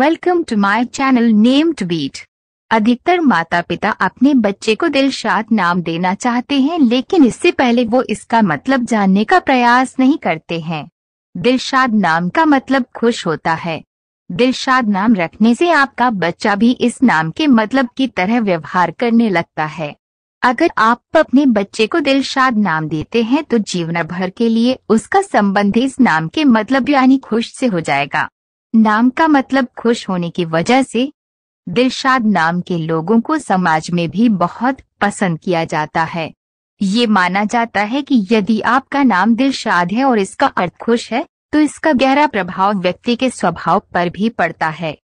welcome to my channel name to beat अधिकतर माता पिता अपने बच्चे को दिलशाद नाम देना चाहते हैं लेकिन इससे पहले वो इसका मतलब जानने का प्रयास नहीं करते हैं दिलशाद नाम का मतलब खुश होता है दिलशाद नाम रखने से आपका बच्चा भी इस नाम के मतलब की तरह व्यवहार करने लगता है अगर आप अपने बच्चे को दिलशाद नाम देते हैं तो जीवन भर के लिए उसका संबंध इस नाम के मतलब यानी खुश से हो जाएगा नाम का मतलब खुश होने की वजह से दिलशाद नाम के लोगों को समाज में भी बहुत पसंद किया जाता है ये माना जाता है कि यदि आपका नाम दिलशाद है और इसका अर्थ खुश है तो इसका गहरा प्रभाव व्यक्ति के स्वभाव पर भी पड़ता है